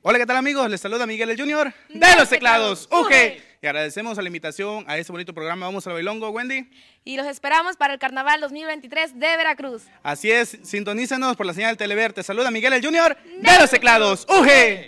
Hola, ¿qué tal amigos? Les saluda Miguel el Junior de los teclados UG. Y agradecemos la invitación a este bonito programa Vamos al Bailongo, Wendy. Y los esperamos para el Carnaval 2023 de Veracruz. Así es, sintonícenos por la señal de Telever. saluda Miguel el Junior de los teclados UG.